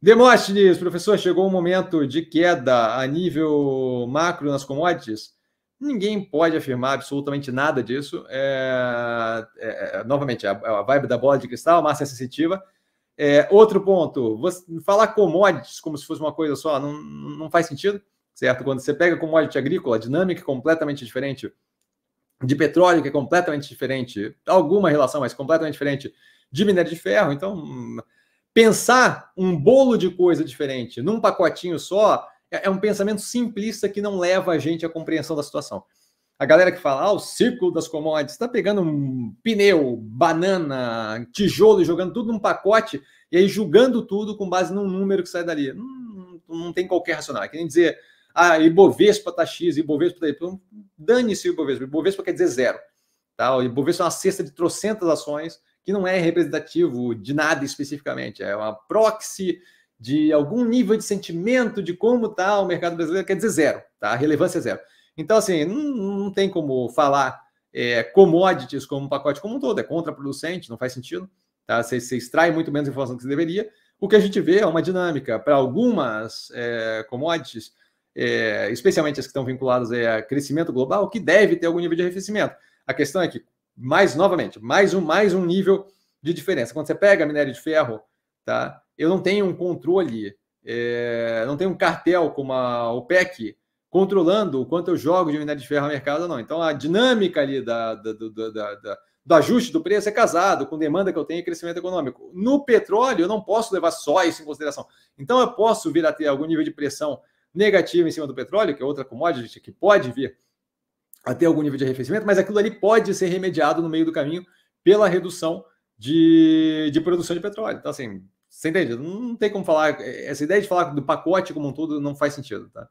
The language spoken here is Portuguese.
Demóstenes, professor, chegou o um momento de queda a nível macro nas commodities? Ninguém pode afirmar absolutamente nada disso. É, é, é novamente, a, a, vibe da bola de cristal, massa é sensitiva. É, outro ponto, você, falar commodities como se fosse uma coisa só não, não faz sentido, certo? Quando você pega commodity agrícola, a dinâmica é completamente diferente, de petróleo, que é completamente diferente, alguma relação, mas completamente diferente, de minério de ferro, então hum, pensar um bolo de coisa diferente num pacotinho só é, é, um pensamento simplista que não leva a gente à compreensão da situação. A galera que fala, ah, o círculo das commodities, está pegando um pneu, banana, tijolo e jogando tudo num pacote e aí julgando tudo com base num número que sai dali. não tem qualquer racional. É que nem dizer, ah, Ibovespa tá X, Ibovespa tá Y. Dane-se o Ibovespa. Ibovespa quer dizer zero. Tá? O Ibovespa é uma cesta de trocentas ações que não é representativo de nada especificamente, é uma proxy de algum nível de sentimento de como está o mercado brasileiro, quer dizer zero, tá? A relevância é zero. Então, assim, não, não tem como falar é, commodities como um pacote como um todo, é contraproducente, não faz sentido, tá? Você, você extrai muito menos informação do que você deveria. O que a gente vê é uma dinâmica para algumas é, commodities, é, especialmente as que estão vinculadas é, a crescimento global, que deve ter algum nível de arrefecimento. A questão é que mais novamente, mais um, mais um nível de diferença. Quando você pega minério de ferro, tá? Eu não tenho um controle, é, não tenho um cartel como a OPEC controlando o quanto eu jogo de minério de ferro no mercado, não. Então a dinâmica ali da, da, da, da do ajuste do preço é casado com demanda que eu tenho e crescimento econômico. No petróleo, eu não posso levar só isso em consideração. Então, eu posso vir a ter algum nível de pressão negativa em cima do petróleo, que é outra commodity que pode vir até algum nível de arrefecimento, mas aquilo ali pode ser remediado no meio do caminho pela redução de, de produção de petróleo. Então, assim, você entende? Não tem como falar. Essa ideia de falar do pacote como um todo não faz sentido, tá?